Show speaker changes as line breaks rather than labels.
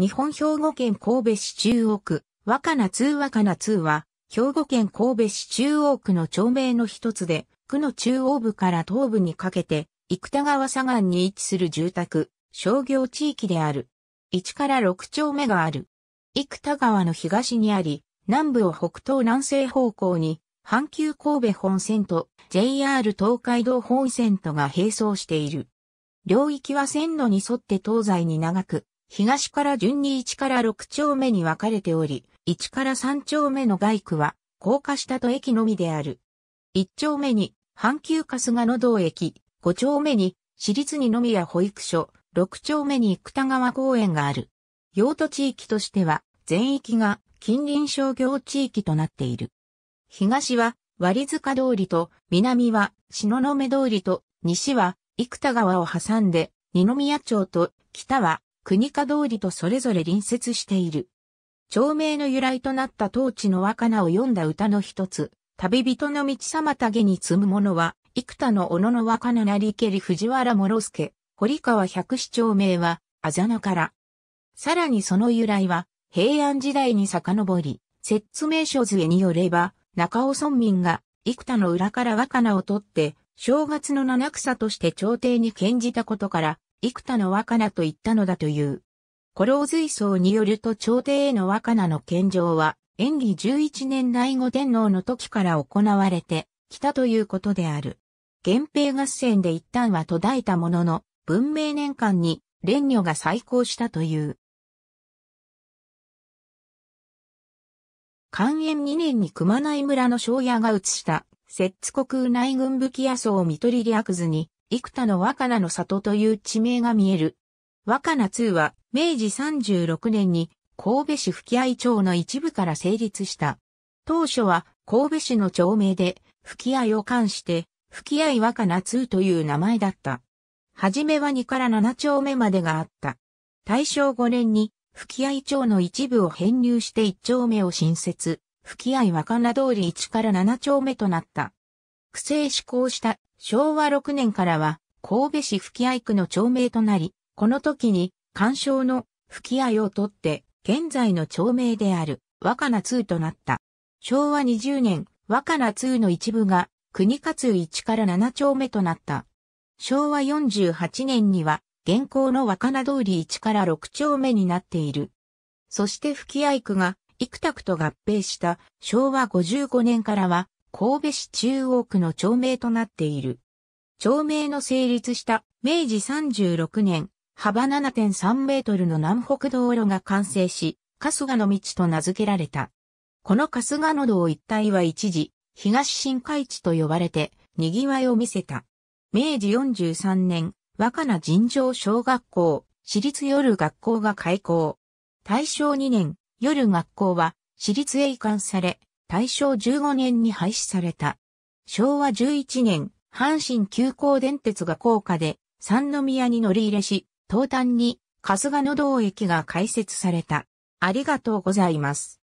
日本兵庫県神戸市中央区、若菜通若菜通は、兵庫県神戸市中央区の町名の一つで、区の中央部から東部にかけて、生田川左岸に位置する住宅、商業地域である。1から6丁目がある。生田川の東にあり、南部を北東南西方向に、阪急神戸本線と JR 東海道本線とが並走している。領域は線路に沿って東西に長く、東から順に1から6丁目に分かれており、1から3丁目の外区は、高架下と駅のみである。1丁目に、阪急春日野道駅、5丁目に、私立二宮保育所、6丁目に生田川公園がある。用途地域としては、全域が近隣商業地域となっている。東は、割塚通りと、南は、篠目通りと、西は、生田川を挟んで、二宮町と、北は、国家通りとそれぞれ隣接している。町名の由来となった当地の若菜を読んだ歌の一つ、旅人の道妨げに積む者は、幾多の小野の若菜なりけり藤原諸助、堀川百市町名は、あざなから。さらにその由来は、平安時代に遡り、説明書図絵によれば、中尾村民が、幾多の裏から若菜を取って、正月の七草として朝廷に献じたことから、幾多の若菜と言ったのだという。古老随想によると朝廷への若菜の献上は、演技11年内後天皇の時から行われてきたということである。源平合戦で一旦は途絶えたものの、文明年間に蓮女が再興したという。寛延2年に熊内村の庄屋が移した、摂津国内軍武器野草を見取り略図に、幾多の若菜の里という地名が見える。若菜2は、明治36年に、神戸市吹合町の一部から成立した。当初は、神戸市の町名で、吹合を冠して、吹合若菜2という名前だった。はじめは2から7丁目までがあった。大正5年に、吹合町の一部を編入して1丁目を新設、吹合若菜通り1から7丁目となった。区政施行した昭和6年からは神戸市吹合区の町名となり、この時に干渉の吹合を取って現在の町名である若菜2となった。昭和20年、若菜2の一部が国勝1から7丁目となった。昭和48年には現行の若菜通り1から6丁目になっている。そして吹合区が幾多区と合併した昭和55年からは神戸市中央区の町名となっている。町名の成立した明治36年、幅7.3メートルの南北道路が完成し、春日の道と名付けられた。この春日の道一帯は一時、東新海地と呼ばれて、賑わいを見せた。明治43年、若菜尋常小学校、私立夜学校が開校。大正2年、夜学校は、私立へ移管され、大正15年に廃止された。昭和11年、阪神急行電鉄が高架で三宮に乗り入れし、東端に春日野道駅が開設された。ありがとうございます。